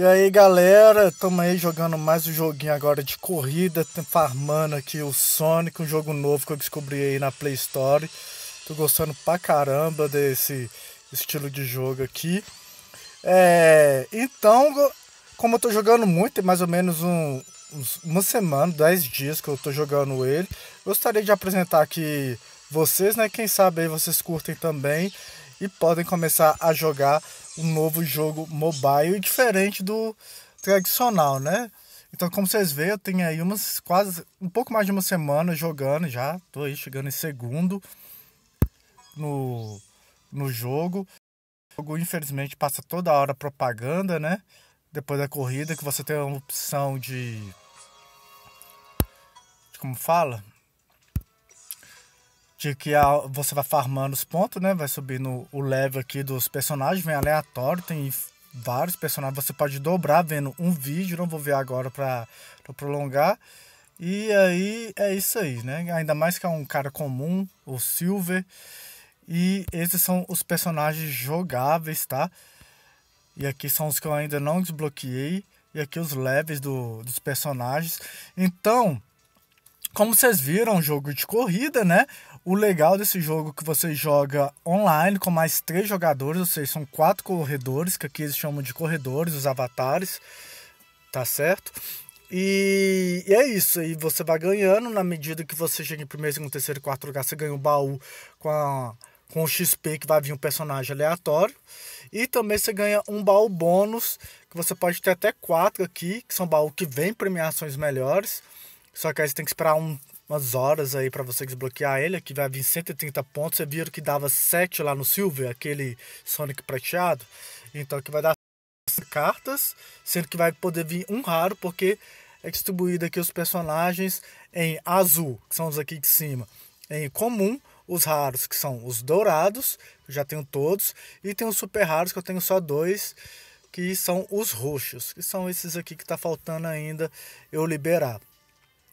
E aí galera, estamos aí jogando mais um joguinho agora de corrida, farmando aqui o Sonic, um jogo novo que eu descobri aí na Play Store. Tô gostando pra caramba desse estilo de jogo aqui. É, então, como eu tô jogando muito, tem mais ou menos um, uns, uma semana, 10 dias que eu tô jogando ele, gostaria de apresentar aqui vocês, né? Quem sabe aí vocês curtem também e podem começar a jogar um novo jogo mobile diferente do tradicional, né? Então, como vocês veem, eu tenho aí umas quase um pouco mais de uma semana jogando já. Tô aí chegando em segundo no, no jogo. O jogo, infelizmente, passa toda hora propaganda, né? Depois da corrida, que você tem a opção de. de como fala? de que a, você vai farmando os pontos, né? Vai subindo o level aqui dos personagens, vem aleatório, tem vários personagens. Você pode dobrar vendo um vídeo, não vou ver agora para prolongar. E aí é isso aí, né? Ainda mais que é um cara comum, o Silver. E esses são os personagens jogáveis, tá? E aqui são os que eu ainda não desbloqueei. E aqui os levels do, dos personagens. Então, como vocês viram, é um jogo de corrida, né? O legal desse jogo é que você joga online com mais três jogadores, ou seja, são quatro corredores, que aqui eles chamam de corredores, os avatares, tá certo? E, e é isso, aí você vai ganhando na medida que você chega em primeiro, segundo, terceiro, quarto lugar, você ganha um baú com, a, com o XP que vai vir um personagem aleatório. E também você ganha um baú bônus, que você pode ter até quatro aqui, que são baús que vêm premiações melhores. Só que aí você tem que esperar um, umas horas aí para você desbloquear ele, que vai vir 130 pontos. Você viram que dava 7 lá no Silver, aquele Sonic prateado. Então que vai dar cartas, sendo que vai poder vir um raro, porque é distribuído aqui os personagens em azul, que são os aqui de cima, em comum, os raros, que são os dourados, que eu já tenho todos, e tem os super raros, que eu tenho só dois, que são os roxos, que são esses aqui que está faltando ainda eu liberar.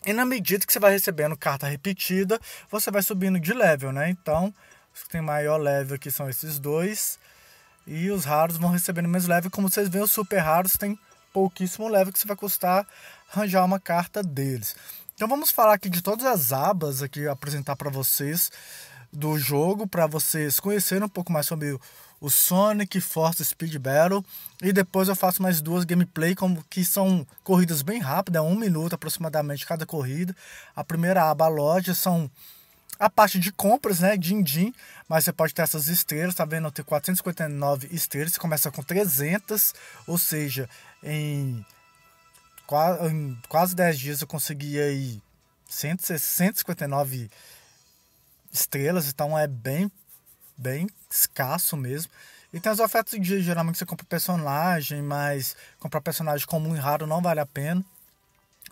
E na medida que você vai recebendo carta repetida, você vai subindo de level, né? Então, os que tem maior level aqui são esses dois. E os raros vão recebendo menos level. Como vocês veem, os super raros têm pouquíssimo level que você vai custar arranjar uma carta deles. Então vamos falar aqui de todas as abas aqui apresentar para vocês do jogo para vocês conhecerem um pouco mais sobre o Sonic Force Speed Battle e depois eu faço mais duas gameplay como que são corridas bem rápidas, é um minuto aproximadamente cada corrida. A primeira aba a loja são a parte de compras, né, din din, mas você pode ter essas esteiras, tá vendo? Eu tenho 459 esteiras, começa com 300, ou seja, em, em quase 10 dias eu consegui aí 159 estrelas, então é bem bem escasso mesmo. E tem as ofertas de geralmente você compra personagem, mas comprar personagem comum e raro não vale a pena.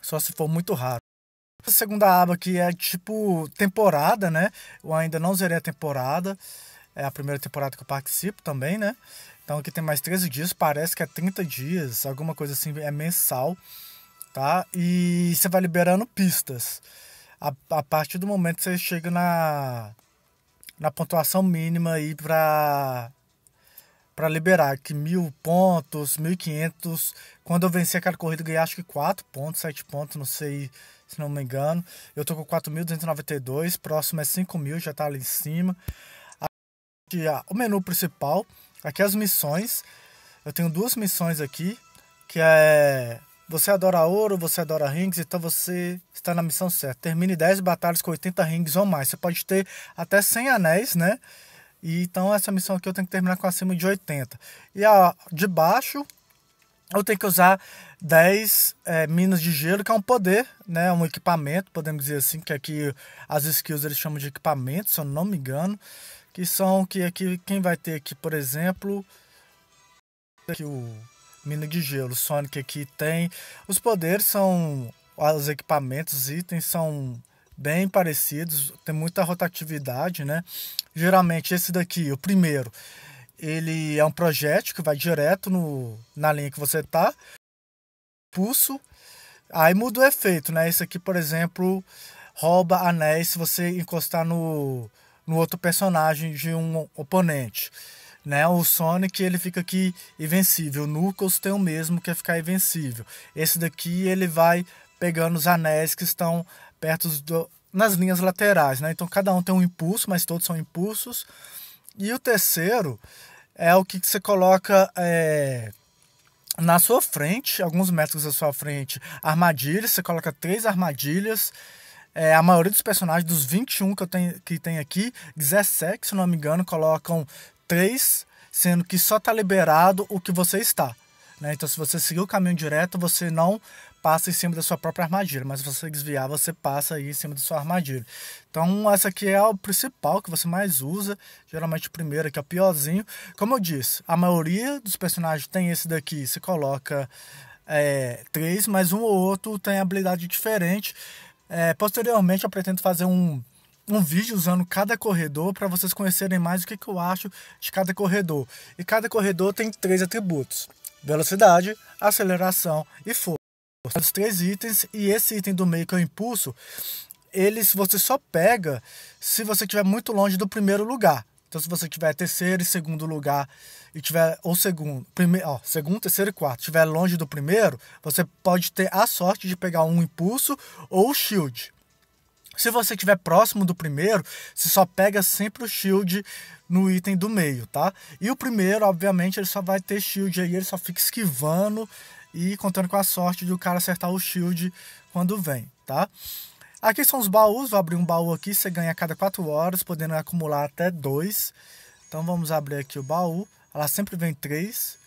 Só se for muito raro. A segunda aba que é tipo temporada, né? Eu ainda não zerei a temporada. É a primeira temporada que eu participo também, né? Então aqui tem mais 13 dias, parece que é 30 dias, alguma coisa assim, é mensal, tá? E você vai liberando pistas. A, a partir do momento que você chega na na pontuação mínima aí para para liberar que mil pontos, mil e quinhentos. Quando eu venci aquela corrida, ganhei acho que quatro pontos, sete pontos, não sei se não me engano. Eu tô com 4.292, próximo é 5.000, já tá ali em cima. Aqui, o menu principal, aqui as missões. Eu tenho duas missões aqui, que é você adora ouro, você adora rings, então você está na missão certa. Termine 10 batalhas com 80 rings ou mais. Você pode ter até 100 anéis, né? E, então essa missão aqui eu tenho que terminar com acima de 80. E a de baixo eu tenho que usar 10 é, minas de gelo, que é um poder, né? Um equipamento, podemos dizer assim, que aqui as skills eles chamam de equipamento, se eu não me engano. Que são que aqui, quem vai ter aqui, por exemplo, aqui o mina de gelo. Sonic aqui tem. Os poderes são. Os equipamentos, itens são bem parecidos, tem muita rotatividade, né? Geralmente esse daqui, o primeiro, ele é um projétil que vai direto no, na linha que você tá, pulso, aí muda o efeito, né? Esse aqui, por exemplo, rouba anéis se você encostar no, no outro personagem de um oponente. Né? O Sonic ele fica aqui invencível. O Knuckles tem o mesmo que é ficar invencível. Esse daqui ele vai pegando os anéis que estão perto do, nas linhas laterais. Né? Então cada um tem um impulso, mas todos são impulsos. E o terceiro é o que, você coloca. É na sua frente, alguns metros da sua frente, armadilhas. Você coloca três armadilhas. É, a maioria dos personagens, dos 21 que, eu tenho, que tem aqui, 17, se não me engano, colocam três, sendo que só está liberado o que você está. Né? Então, se você seguir o caminho direto, você não passa em cima da sua própria armadilha, mas se você desviar, você passa aí em cima da sua armadilha. Então, essa aqui é o principal que você mais usa, geralmente o primeiro que é o piorzinho. Como eu disse, a maioria dos personagens tem esse daqui, se coloca é, três, mas um ou outro tem habilidade diferente. É, posteriormente, eu pretendo fazer um um vídeo usando cada corredor para vocês conhecerem mais o que, que eu acho de cada corredor. E cada corredor tem três atributos: velocidade, aceleração e força. Os três itens e esse item do meio que é o impulso, eles você só pega se você estiver muito longe do primeiro lugar. Então, se você tiver terceiro e segundo lugar e tiver ou segundo, primeiro, ó, segundo, terceiro e quarto, tiver longe do primeiro, você pode ter a sorte de pegar um impulso ou o shield. Se você estiver próximo do primeiro, você só pega sempre o shield no item do meio, tá? E o primeiro, obviamente, ele só vai ter shield aí, ele só fica esquivando e contando com a sorte de o cara acertar o shield quando vem, tá? Aqui são os baús, vou abrir um baú aqui, você ganha a cada 4 horas, podendo acumular até 2. Então vamos abrir aqui o baú, ela sempre vem 3.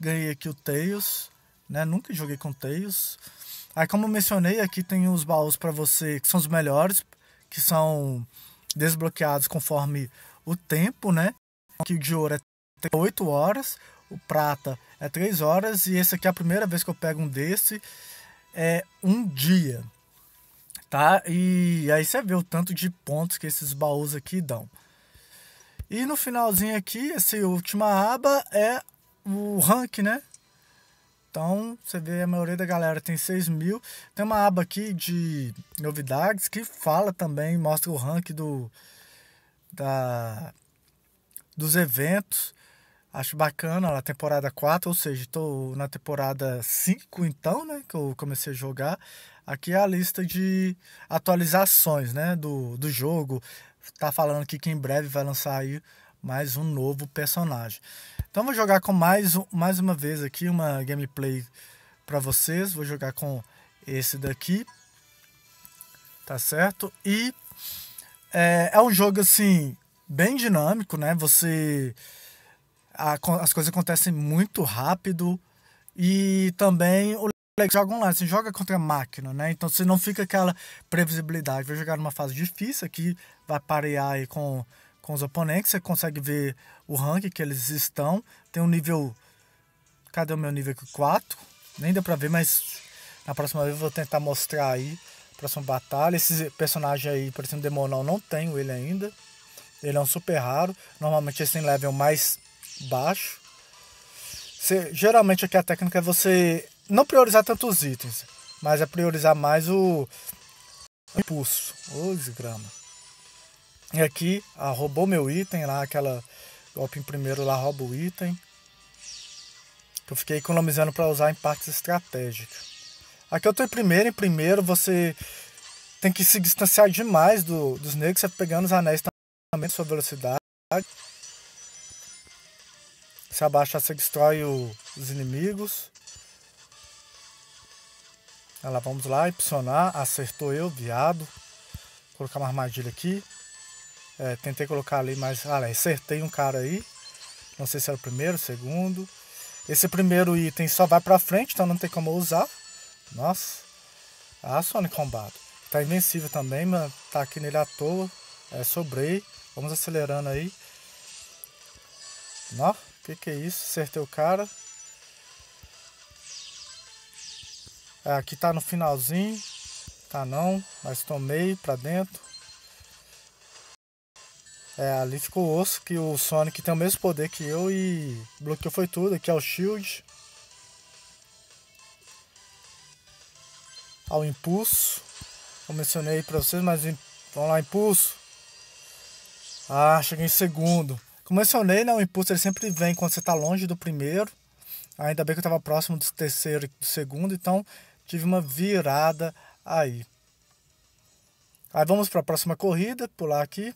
Ganhei aqui o Tails, né? Nunca joguei com Tails. Aí, como eu mencionei, aqui tem os baús para você, que são os melhores, que são desbloqueados conforme o tempo, né? Aqui o de ouro é 8 horas, o prata é 3 horas, e esse aqui é a primeira vez que eu pego um desse, é um dia, tá? E aí você vê o tanto de pontos que esses baús aqui dão. E no finalzinho aqui, essa última aba é o rank, né? Então, você vê a maioria da galera tem 6 mil. Tem uma aba aqui de novidades que fala também, mostra o ranking do, da, dos eventos. Acho bacana a temporada 4, ou seja, estou na temporada 5 então, né? Que eu comecei a jogar. Aqui é a lista de atualizações, né? Do, do jogo. Tá falando aqui que em breve vai lançar aí mais um novo personagem. Então vou jogar com mais, mais uma vez aqui uma gameplay para vocês. Vou jogar com esse daqui, tá certo? E é, é um jogo assim bem dinâmico, né? Você a, as coisas acontecem muito rápido e também o Lex joga online, você assim, joga contra a máquina, né? Então você não fica aquela previsibilidade. Vai jogar numa fase difícil aqui, vai parear aí com com os oponentes. Você consegue ver o rank que eles estão. Tem um nível. Cadê o meu nível 4. Nem deu pra ver, mas na próxima vez eu vou tentar mostrar aí. Próxima batalha. Esse personagem aí, por exemplo, Demonão, não tenho ele ainda. Ele é um super raro. Normalmente eles têm level mais baixo. Você, geralmente aqui a técnica é você não priorizar tanto os itens, mas é priorizar mais o, o impulso. Ô, desgrama. E aqui, ah, roubou meu item lá, aquela golpe em primeiro lá rouba o item. Que eu fiquei economizando para usar em partes estratégicas. Aqui eu tô em primeiro, em primeiro você tem que se distanciar demais do, dos negros, você tá pegando os anéis também sua velocidade. Se abaixar você destrói o, os inimigos. Olha lá, vamos lá, impulsionar, acertou eu, viado. Vou colocar uma armadilha aqui. É, tentei colocar ali, mas ah, acertei um cara aí. Não sei se era o primeiro, o segundo. Esse primeiro item só vai pra frente, então não tem como usar. Nossa. Ah, Sonic Combado. Tá invencível também, mano. Tá aqui nele à toa. É, sobrei. Vamos acelerando aí. Ó, que que é isso? Acertei o cara. É, aqui tá no finalzinho. Tá não, mas tomei pra dentro. É, ali ficou osso que o Sonic tem o mesmo poder que eu e bloqueou foi tudo. Aqui é o Shield. Ao Impulso. Eu mencionei pra vocês, mas vamos lá, Impulso. Ah, cheguei em segundo. Como mencionei, né, o Impulso ele sempre vem quando você tá longe do primeiro. Ainda bem que eu tava próximo do terceiro e do segundo, então tive uma virada aí. Aí vamos para a próxima corrida, pular aqui.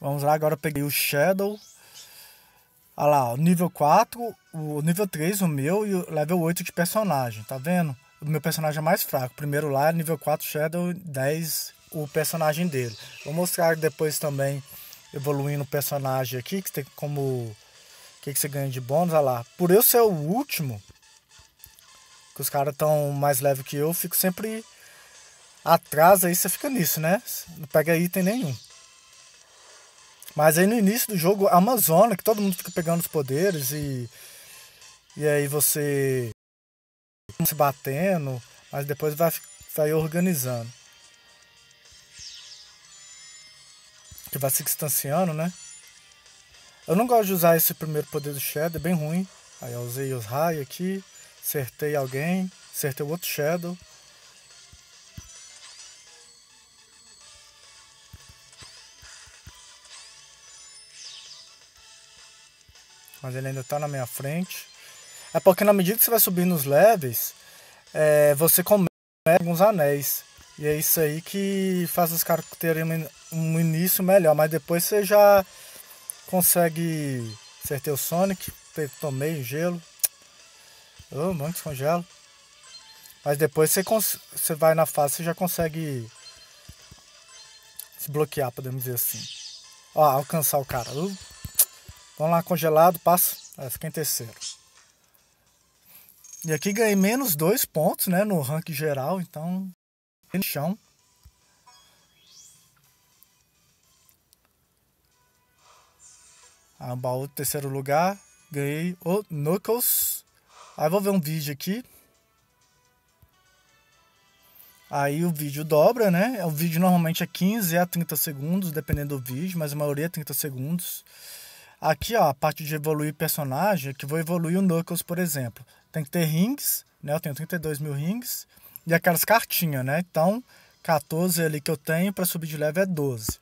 Vamos lá, agora eu peguei o Shadow. Olha lá, o nível 4, o nível 3, o meu, e o level 8 de personagem, tá vendo? O meu personagem é mais fraco. Primeiro lá, nível 4 Shadow, 10 o personagem dele. Vou mostrar depois também evoluindo o personagem aqui, que tem como que, que você ganha de bônus, olha lá. Por eu ser o último, que os caras estão mais leve que eu, fico sempre atrás aí, você fica nisso, né? Não pega item nenhum. Mas aí no início do jogo, a Amazônia, que todo mundo fica pegando os poderes e. E aí você. se batendo, mas depois vai, vai organizando. Que vai se distanciando, né? Eu não gosto de usar esse primeiro poder do Shadow, é bem ruim. Aí eu usei os raios aqui, acertei alguém, acertei o outro Shadow. mas ele ainda está na minha frente. É porque na medida que você vai subindo os levels, é, você começa alguns anéis. E é isso aí que faz os caras terem um início melhor. Mas depois você já consegue. Acertei o Sonic, tomei o gelo. Oh, mano, descongelo. Mas depois você, você vai na fase e já consegue se bloquear, podemos dizer assim. Ó, alcançar o cara. Uh. Vamos lá congelado, passa, aí fica em terceiro. E aqui ganhei menos dois pontos, né, no ranking geral, então no chão. Ah, baú terceiro lugar, ganhei o Knuckles. Aí vou ver um vídeo aqui. Aí o vídeo dobra, né? O vídeo normalmente é 15 a 30 segundos, dependendo do vídeo, mas a maioria é 30 segundos. Aqui, ó, a parte de evoluir personagem, que vou evoluir o Knuckles, por exemplo. Tem que ter rings, né? Eu tenho 32 mil rings. E aquelas cartinhas, né? Então, 14 ali que eu tenho para subir de level é 12.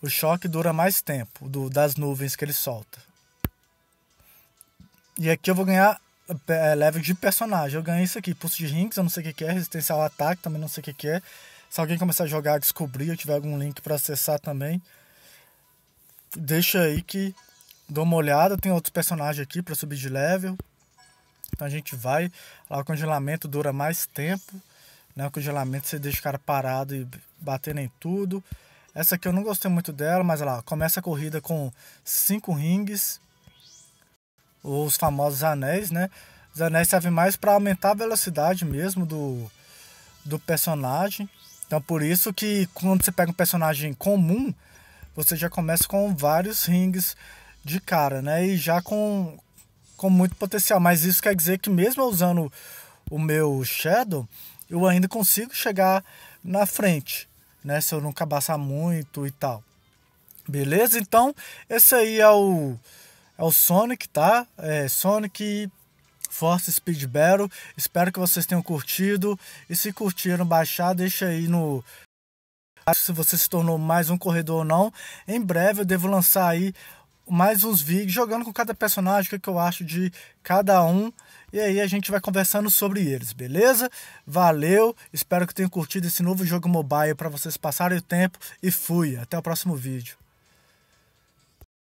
O choque dura mais tempo do, das nuvens que ele solta. E aqui eu vou ganhar é, é, level de personagem. Eu ganhei isso aqui, pulso de rings, eu não sei o que é, resistência ao ataque, também não sei o que é. Se alguém começar a jogar, descobrir, eu tiver algum link para acessar também, deixa aí que dou uma olhada. Tem outros personagens aqui para subir de level. Então a gente vai. Lá o congelamento dura mais tempo. Né? O congelamento você deixa o cara parado e batendo em tudo. Essa aqui eu não gostei muito dela, mas lá, começa a corrida com cinco rings. Os famosos anéis, né? Os anéis servem mais para aumentar a velocidade mesmo do, do personagem. Então por isso que quando você pega um personagem comum, você já começa com vários rings de cara, né? E já com, com muito potencial. Mas isso quer dizer que mesmo usando o meu Shadow, eu ainda consigo chegar na frente, né? Se eu não cabaçar muito e tal. Beleza? Então, esse aí é o, é o Sonic, tá? É Sonic Force Speed Battle. Espero que vocês tenham curtido. E se curtiram, baixar, deixa aí no se você se tornou mais um corredor ou não. Em breve eu devo lançar aí mais uns vídeos jogando com cada personagem, o que, é que eu acho de cada um. E aí a gente vai conversando sobre eles, beleza? Valeu, espero que tenham curtido esse novo jogo mobile para vocês passarem o tempo e fui, até o próximo vídeo.